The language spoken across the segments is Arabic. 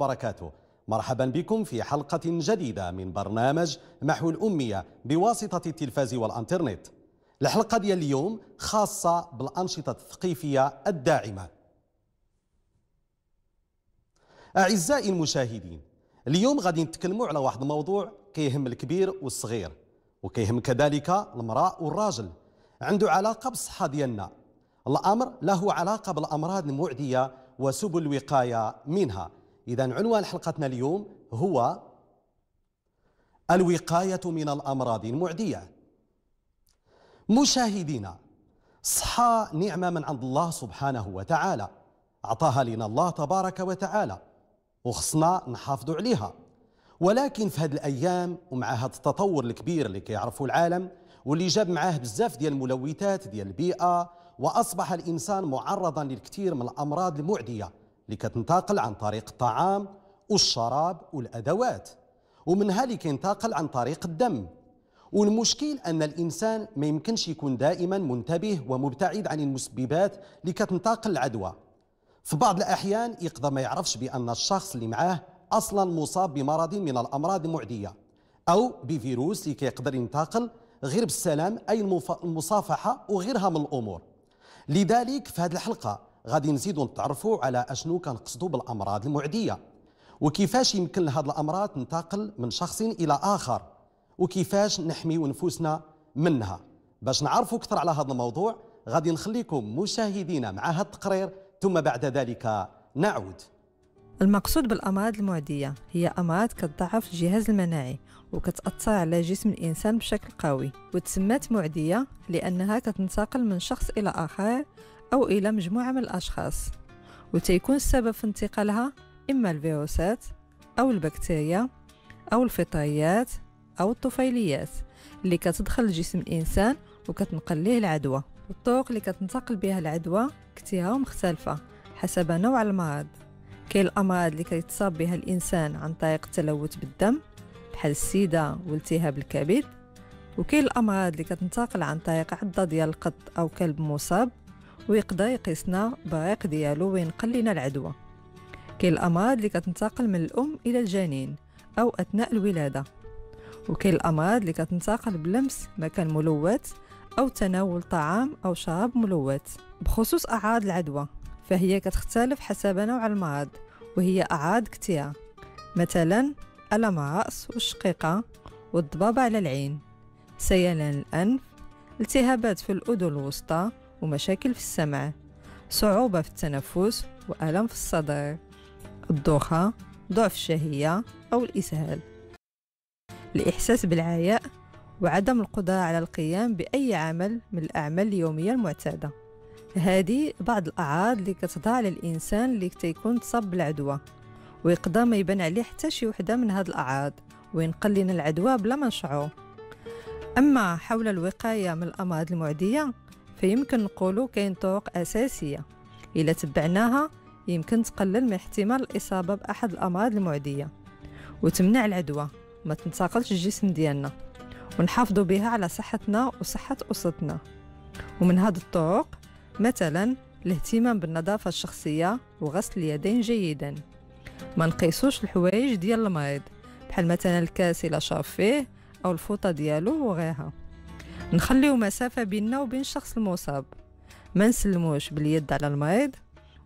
وبركاته مرحبا بكم في حلقة جديدة من برنامج محو الأمية بواسطة التلفاز والأنترنت الحلقة ديال اليوم خاصة بالأنشطة الثقيفية الداعمة أعزائي المشاهدين اليوم غادي نتكلموا على واحد الموضوع كيهم الكبير والصغير وكيهم كذلك المرأة والراجل عنده علاقة بالصحة ديالنا الأمر له علاقة بالأمراض المعدية وسبل الوقاية منها إذا عنوان حلقتنا اليوم هو الوقاية من الأمراض المعدية مشاهدينا صحة نعمة من عند الله سبحانه وتعالى أعطاها لنا الله تبارك وتعالى وخصنا نحافظ عليها ولكن في هذه الأيام ومع هذا التطور الكبير اللي كيعرفه العالم واللي جاب معاه بزاف ديال الملوثات ديال البيئة وأصبح الإنسان معرضا للكثير من الأمراض المعدية لكتنتقل عن طريق الطعام والشراب والأدوات ومنها اللي كينتقل عن طريق الدم والمشكل أن الإنسان ما يمكنش يكون دائما منتبه ومبتعد عن المسببات اللي كتنتقل العدوى في بعض الأحيان يقدر ما يعرفش بأن الشخص اللي معاه أصلا مصاب بمرض من الأمراض المعدية أو بفيروس اللي كيقدر ينتقل غير بالسلام أي المصافحة وغيرها من الأمور لذلك في هذه الحلقة غادي نزيدوا نتعرفوا على اشنو كنقصدوا بالامراض المعديه وكيفاش يمكن لهاد الامراض تنتقل من شخص الى اخر وكيفاش نحميو نفوسنا منها باش نعرفوا اكثر على هذا الموضوع غادي نخليكم مشاهدينا مع هذا التقرير ثم بعد ذلك نعود المقصود بالأمراض المعدية هي أمراض كتضعف الجهاز المناعي وكتأثر على جسم الإنسان بشكل قوي وتسمات معدية لأنها كتنتقل من شخص إلى آخر أو إلى مجموعة من الأشخاص وتيكون السبب في انتقالها إما الفيروسات أو البكتيريا أو الفطريات أو الطفيليات اللي كتدخل لجسم الإنسان وكتنقل ليه العدوى الطرق اللي كتنتقل بها العدوى كثيرة ومختلفة حسب نوع المرض كاين الأمراض اللي كيتصاب بها الإنسان عن طريق التلوث بالدم بحال السيدة والتهاب الكبد وكاين الأمراض اللي كتنتقل عن طريق عضة ديال القط أو كلب مصاب ويقدر يقيسنا بريق ديالو وينقل لنا العدوى كاين الامراض اللي كتنتقل من الام الى الجنين او اثناء الولاده وكاين الامراض اللي كتنتقل بلمس مكان ملوث او تناول طعام او شراب ملوث بخصوص اعراض العدوى فهي كتختلف حسب نوع المرض وهي اعراض كثيره مثلا الم الراس والشقيقه والضبابه على العين سيلان الانف التهابات في الاذن الوسطى ومشاكل في السمع صعوبة في التنفس وألم في الصدر الدوخة ضعف الشهية أو الإسهال الإحساس بالعياء وعدم القدرة على القيام بأي عمل من الأعمال اليومية المعتادة هذه بعض الأعراض اللي كتضع للإنسان اللي تيكون تصاب بالعدوى ويقدر ما يبان عليه حتى شي وحدة من هاد الأعراض وينقل لنا العدوى بلا ما نشعر أما حول الوقاية من الأمراض المعدية فيمكن نقولوا كاين طرق أساسية إلا تبعناها يمكن تقلل من احتمال الإصابة بأحد الأمراض المعدية وتمنع العدوى ما تنتقلش الجسم ديالنا ونحافظوا بها على صحتنا وصحة أسرتنا ومن هاد الطرق مثلا الاهتمام بالنظافة الشخصية وغسل اليدين جيدا ما نقيسوش الحوايج ديال المريض بحال مثلا الكاس الى شرب فيه او الفوطه ديالو وغيرها نخليو مسافة بيننا وبين الشخص المصاب ما نسلموش باليد على المريض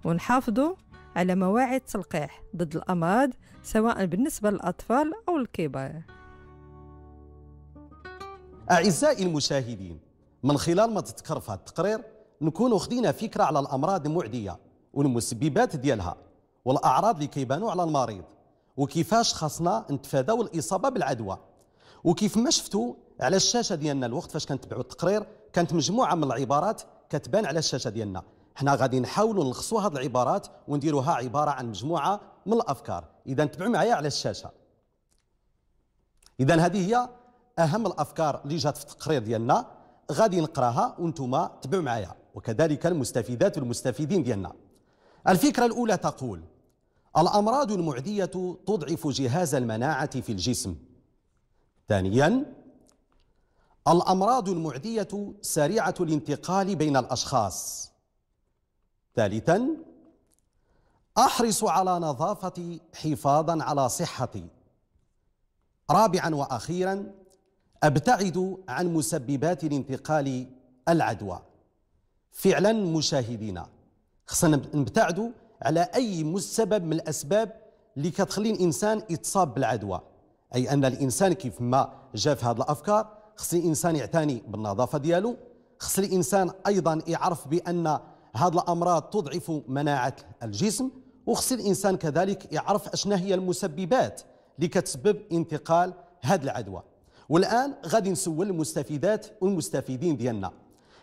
ونحافظوا على مواعيد تلقيح ضد الأمراض سواء بالنسبة للأطفال أو الكبار أعزائي المشاهدين من خلال ما تذكر في التقرير نكون خدينا فكرة على الأمراض المعدية والمسببات ديالها والأعراض اللي كيبانوا على المريض وكيفاش خاصنا نتفاداو الإصابة بالعدوى وكيف ما شفتوا على الشاشه ديالنا الوقت فاش كنتبعوا التقرير كانت مجموعه من العبارات كتبان على الشاشه ديالنا حنا غادي نحاولوا نلخصوا هذه العبارات ونديروها عباره عن مجموعه من الافكار اذا تبعوا معايا على الشاشه اذا هذه هي اهم الافكار اللي جات في التقرير ديالنا غادي نقراها وانتم تبعوا معايا وكذلك المستفيدات والمستفيدين ديالنا الفكره الاولى تقول الامراض المعديه تضعف جهاز المناعه في الجسم ثانيا الأمراض المعدية سريعة الانتقال بين الأشخاص ثالثا أحرص على نظافتي حفاظا على صحتي رابعا وأخيرا أبتعد عن مسببات الانتقال العدوى فعلا مشاهدينا خصنا نبتعدوا على أي سبب من الأسباب اللي كتخلي الإنسان يتصاب بالعدوى اي ان الانسان كيف ما جا في هذه الافكار خص الانسان يعتني بالنظافه ديالو خص الانسان ايضا يعرف بان هذه الامراض تضعف مناعه الجسم وخص الانسان كذلك يعرف اشنا هي المسببات اللي كتسبب انتقال هذه العدوى والان غادي نسول المستفيدات والمستفيدين ديالنا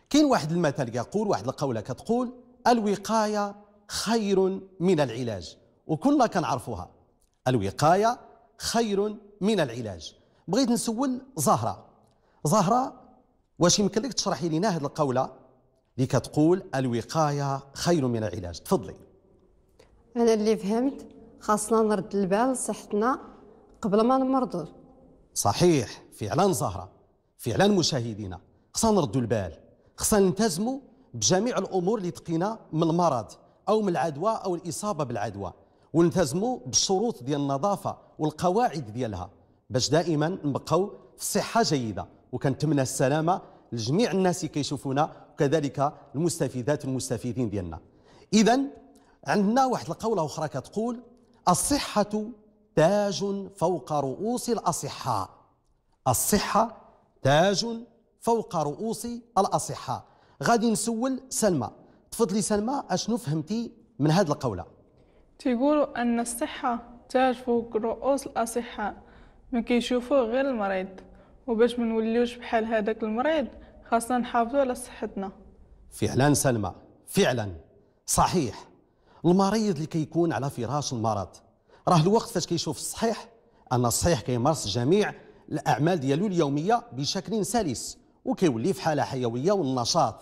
كاين واحد المثل يقول واحد القوله كتقول الوقايه خير من العلاج وكلنا كنعرفوها الوقايه خير من العلاج بغيت نسول زهرة زهرة واش يمكن لك تشرحي لنا هذه القولة اللي كتقول الوقاية خير من العلاج تفضلي أنا اللي فهمت خاصنا نرد البال صحتنا قبل ما نمرضوا صحيح فعلا زهرة فعلا مشاهدينا خصنا نردوا البال خصنا نلتزموا بجميع الأمور اللي تقينا من المرض أو من العدوى أو الإصابة بالعدوى ونلتزموا بالشروط ديال النظافة والقواعد ديالها باش دائما نبقاو في صحه جيده وكنتمنى السلامه لجميع الناس اللي كيشوفونا وكذلك المستفيدات والمستفيدين ديالنا اذا عندنا واحد القوله اخرى كتقول الصحه تاج فوق رؤوس الاصحاء الصحه تاج فوق رؤوس الاصحاء غادي نسول سلمى تفضلي سلمى اشنو فهمتي من هذه القوله تيقولوا ان الصحه تاج فوق رؤوس الأصحاء ما كيشوفوه غير المريض وباش ما نوليوش بحال هذاك المريض خاصنا نحافظوا على صحتنا فعلا سلمى فعلا صحيح المريض اللي كيكون على فراش المرض راه الوقت فاش كيشوف الصحيح ان الصحيح كيمارس جميع الاعمال ديالو اليوميه بشكل سلس وكيولي في حاله حيويه والنشاط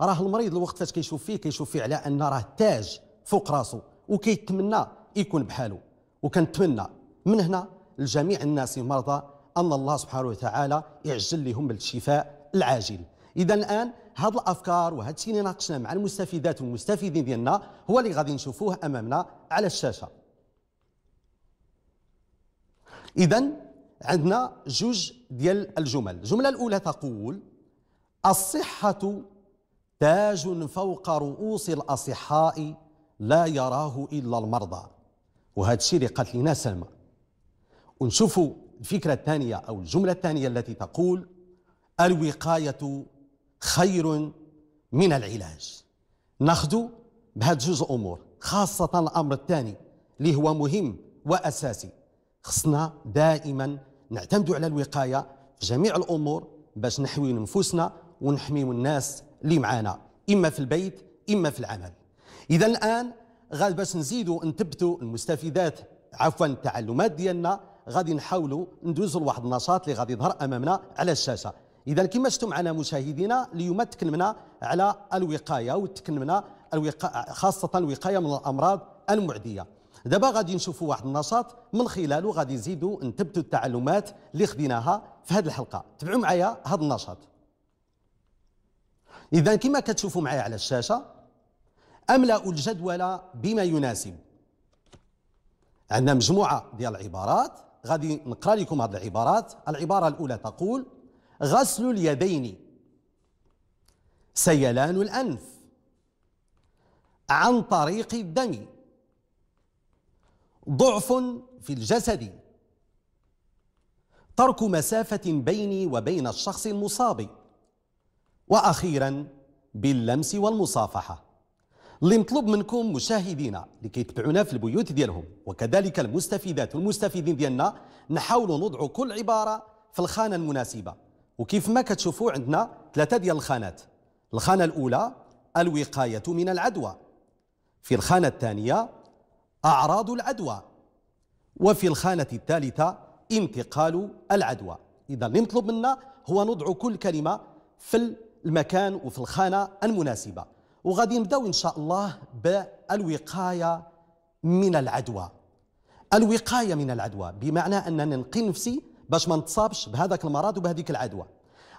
راه المريض الوقت فاش كيشوف فيه كيشوف فيه على ان راه تاج فوق راسو وكيتمنى يكون بحالو وكنتمنى من هنا لجميع الناس المرضى ان الله سبحانه وتعالى يعجل لهم الشفاء العاجل اذا الان هذه الافكار وهذا الشيء اللي ناقشناه مع المستفيدات والمستفيدين ديالنا هو اللي غادي نشوفوه امامنا على الشاشه اذا عندنا جوج ديال الجمل الجمله الاولى تقول الصحه تاج فوق رؤوس الاصحاء لا يراه الا المرضى وهذا الشيء اللي قالت لنا سلمى ونشوفوا الفكرة الثانية أو الجملة الثانية التي تقول الوقاية خير من العلاج ناخذ بهذ جوج أمور خاصة الأمر الثاني اللي هو مهم وأساسي خصنا دائما نعتمدوا على الوقاية في جميع الأمور باش نحوي نفوسنا ونحميو الناس اللي معانا إما في البيت إما في العمل إذا الآن غاد باش نزيدوا نثبتوا المستفيدات عفوا التعلمات ديالنا غادي نحاولوا ندوزوا لواحد النشاط اللي غادي يظهر امامنا على الشاشه اذا كما شفتوا معنا مشاهدينا اليوم تكلمنا على الوقايه وتكلمنا الوقا... خاصه الوقايه من الامراض المعديه دابا غادي نشوفوا واحد النشاط من خلاله غادي نزيدوا نثبتوا التعلمات اللي خديناها في هذه الحلقه تبعوا معايا هذا النشاط اذا كما كتشوفوا معايا على الشاشه أملأ الجدول بما يناسب عندنا مجموعة ديال العبارات غادي نقرا لكم هذه العبارات العبارة الأولى تقول غسل اليدين سيلان الأنف عن طريق الدم ضعف في الجسد ترك مسافة بيني وبين الشخص المصاب وأخيرا باللمس والمصافحة اللي مطلوب منكم مشاهدينا لكي كيتبعونا في البيوت ديالهم وكذلك المستفيدات والمستفيدين ديالنا نحاولوا نوضعوا كل عباره في الخانه المناسبه وكيف ما كتشوفوا عندنا ثلاثه ديال الخانات الخانه الاولى الوقايه من العدوى في الخانه الثانيه اعراض العدوى وفي الخانه الثالثه انتقال العدوى اذا اللي مطلوب منا هو نضع كل كلمه في المكان وفي الخانه المناسبه وغادي نبداو ان شاء الله بالوقايه من العدوى الوقايه من العدوى بمعنى اننا نقي نفسي باش ما نتصابش بهذاك المرض وبهذيك العدوى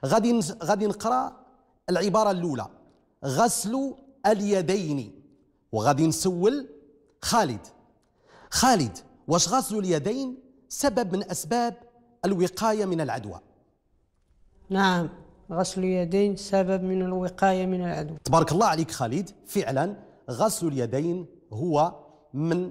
غادي غادي نقرا العباره الاولى غسل اليدين وغادي نسول خالد خالد واش غسل اليدين سبب من اسباب الوقايه من العدوى نعم غسل اليدين سبب من الوقاية من العدو تبارك الله عليك خالد فعلا غسل اليدين هو من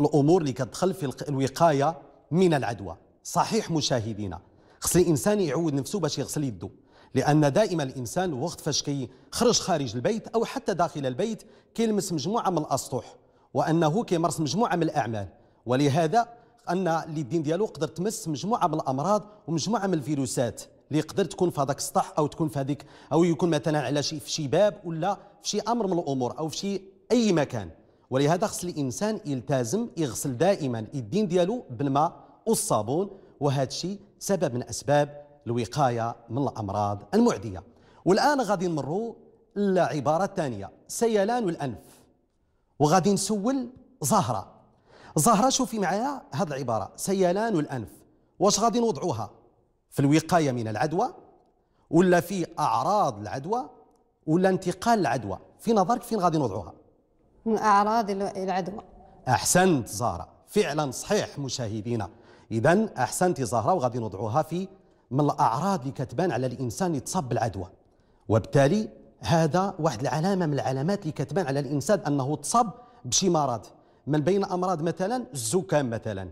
الأمور اللي كتدخل في الوقاية من العدوى صحيح مشاهدينا خص الإنسان يعود نفسه باش يغسل يده لأن دائما الإنسان وقت فاش كيخرج خارج البيت أو حتى داخل البيت كيلمس مجموعة من الأسطح وأنه كيمارس مجموعة من الأعمال ولهذا أن اليدين ديالو قدر تمس مجموعة من الأمراض ومجموعة من الفيروسات اللي يقدر تكون في هذاك السطح او تكون في هذيك او يكون مثلا على شي في شي باب ولا في شي امر من الامور او في شي اي مكان ولهذا خص الانسان يلتزم يغسل دائما الدين ديالو بالماء والصابون وهذا الشيء سبب من اسباب الوقايه من الامراض المعديه والان غادي نمروا للعباره الثانيه سيلان الانف وغادي نسول زهره زهره شوفي معايا هذه العباره سيلان الانف واش غادي نوضعوها في الوقايه من العدوى ولا في اعراض العدوى ولا انتقال العدوى في نظرك فين غادي نوضعوها من اعراض العدوى احسنت زهره فعلا صحيح مشاهدينا اذا احسنت زهره وغادي نوضعوها في من الاعراض اللي كتبان على الانسان يتصاب بالعدوى وبالتالي هذا واحد العلامه من العلامات اللي كتبان على الانسان انه تصاب بشي مرض من بين امراض مثلا الزكام مثلا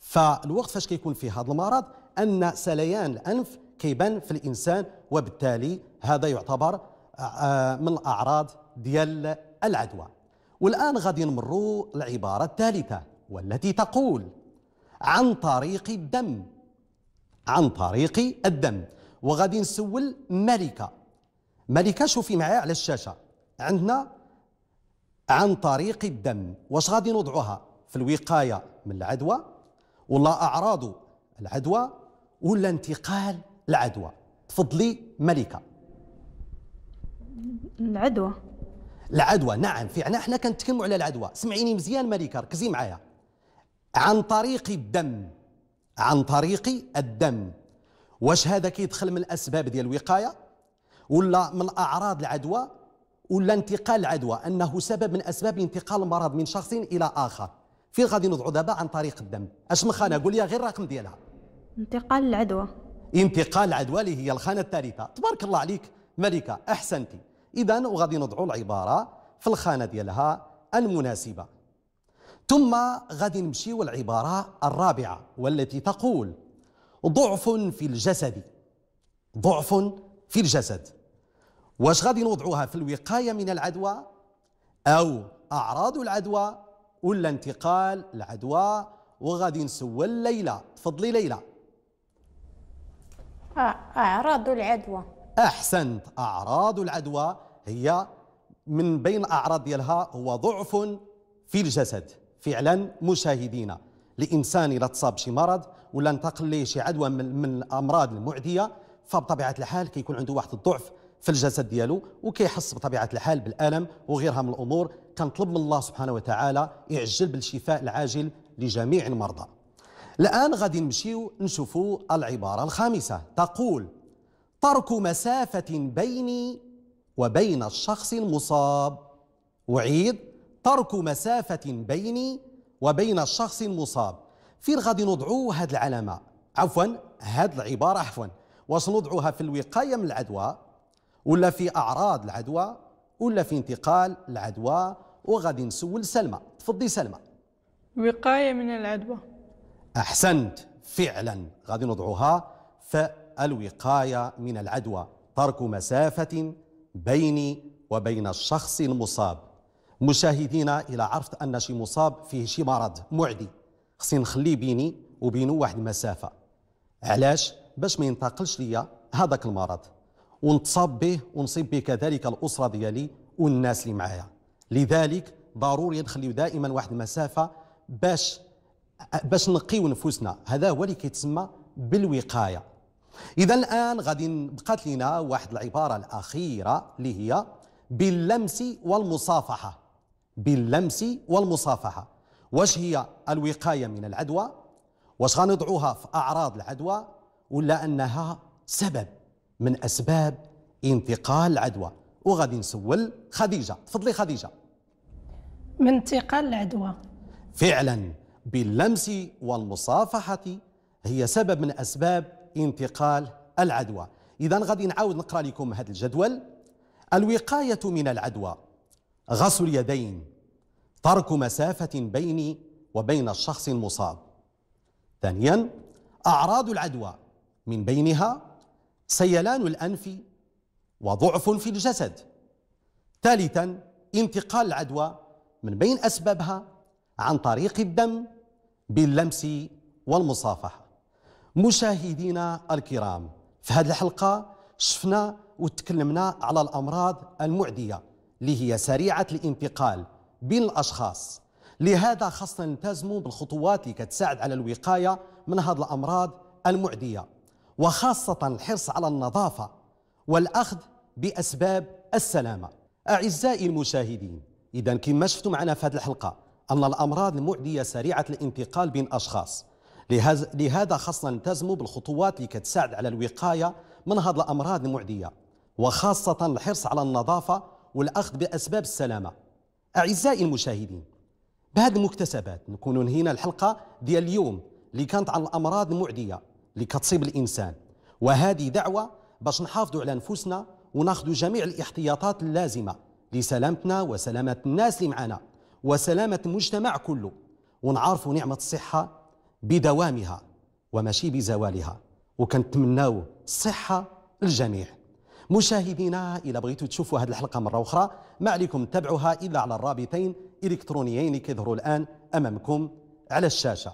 فالوقت فاش كيكون فيه هذا المرض أن سليان الأنف كيبان في الإنسان وبالتالي هذا يعتبر آه، آه، من الأعراض ديال العدوى والآن غادي نمروا العبارة الثالثة والتي تقول عن طريق الدم عن طريق الدم وغادي نسول ملكة ملكة شوفي معايا على الشاشة عندنا عن طريق الدم واش غادي نوضعوها في الوقاية من العدوى ولا أعراض العدوى ولا انتقال العدوى تفضلي ملكه العدوى العدوى نعم في عنا احنا كنتكلموا على العدوى سمعيني مزيان ملكه ركزي معايا عن طريق الدم عن طريق الدم واش هذا كيدخل من الاسباب ديال الوقايه ولا من اعراض العدوى ولا انتقال العدوى انه سبب من اسباب انتقال المرض من شخص الى اخر فين غادي نوضعوا دابا عن طريق الدم اش مخانا قول لي غير الرقم ديالها انتقال العدوى انتقال العدوى اللي هي الخانة الثالثة تبارك الله عليك ملكة أحسنتي إذا وغادي نضعوا العبارة في الخانة ديالها المناسبة ثم غادي نمشيو العبارة الرابعة والتي تقول ضعف في الجسد ضعف في الجسد واش غادي نوضعوها في الوقاية من العدوى أو أعراض العدوى ولا انتقال العدوى وغادي نسول ليلى تفضلي ليلى أعراض العدوى أحسنت أعراض العدوى هي من بين أعراض ديالها هو ضعف في الجسد فعلا مشاهدينا الانسان الا تصاب شي مرض ولا انتقل ليه شي عدوى من, من الامراض المعديه فبطبيعه الحال كيكون عنده واحد الضعف في الجسد ديالو وكيحس بطبيعه الحال بالالم وغيرها من الامور كنطلب من الله سبحانه وتعالى يعجل بالشفاء العاجل لجميع المرضى الآن غادي نمشيو نشوفوا العبارة الخامسة تقول ترك مسافة بيني وبين الشخص المصاب أعيد ترك مسافة بيني وبين الشخص المصاب فين غادي نوضعوا هاد العلامة عفوا هاد العبارة عفوا واش نوضعوها في الوقاية من العدوى ولا في أعراض العدوى ولا في انتقال العدوى وغادي نسول سلمى تفضي سلمى وقاية من العدوى أحسنت فعلا غادي نضعها فالوقاية من العدوى ترك مسافة بيني وبين الشخص المصاب مشاهدينا إلى عرفت أن شي مصاب فيه شي مرض معدي خصني نخلي بيني وبينه واحد المسافة علاش باش ما ينتقلش ليا هذاك المرض ونتصاب به ونصيب به كذلك الأسرة ديالي والناس اللي معايا لذلك ضروري نخليو دائما واحد المسافة باش باش نقيو نفوسنا هذا هو اللي كيتسمى بالوقايه اذا الان غادي بقات لنا واحد العباره الاخيره اللي هي باللمس والمصافحه باللمس والمصافحه واش هي الوقايه من العدوى واش غنضعوها في اعراض العدوى ولا انها سبب من اسباب انتقال العدوى وغادي نسول خديجه تفضلي خديجه من انتقال العدوى فعلا باللمس والمصافحة هي سبب من أسباب انتقال العدوى إذا غادي نعاود نقرأ لكم هذا الجدول الوقاية من العدوى غسل اليدين ترك مسافة بيني وبين الشخص المصاب ثانيا أعراض العدوى من بينها سيلان الأنف وضعف في الجسد ثالثا انتقال العدوى من بين أسبابها عن طريق الدم باللمس والمصافحة مشاهدينا الكرام في هذه الحلقة شفنا وتكلمنا على الأمراض المعدية اللي هي سريعة الانتقال بين الأشخاص لهذا خاصنا نلتزموا بالخطوات اللي كتساعد على الوقاية من هذه الأمراض المعدية وخاصة الحرص على النظافة والأخذ بأسباب السلامة أعزائي المشاهدين إذا كما شفتوا معنا في هذه الحلقة أن الأمراض المعدية سريعة الانتقال بين أشخاص لهذا خاصنا نلتزموا بالخطوات اللي كتساعد على الوقاية من هذه الأمراض المعدية وخاصة الحرص على النظافة والأخذ بأسباب السلامة أعزائي المشاهدين بهذه المكتسبات نكون نهينا الحلقة ديال اليوم اللي كانت عن الأمراض المعدية اللي كتصيب الإنسان وهذه دعوة باش نحافظوا على نفوسنا وناخذوا جميع الاحتياطات اللازمة لسلامتنا وسلامة الناس اللي معنا وسلامة المجتمع كله ونعرفوا نعمة الصحة بدوامها وماشي بزوالها وكنتمناو الصحة للجميع مشاهدينا إذا بغيتوا تشوفوا هذه الحلقة مرة أخرى ما عليكم تتابعوها إلا على الرابطين إلكترونيين كيظهروا الآن أمامكم على الشاشة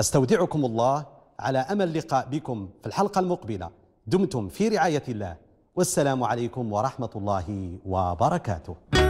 أستودعكم الله على أمل لقاء بكم في الحلقة المقبلة دمتم في رعاية الله والسلام عليكم ورحمة الله وبركاته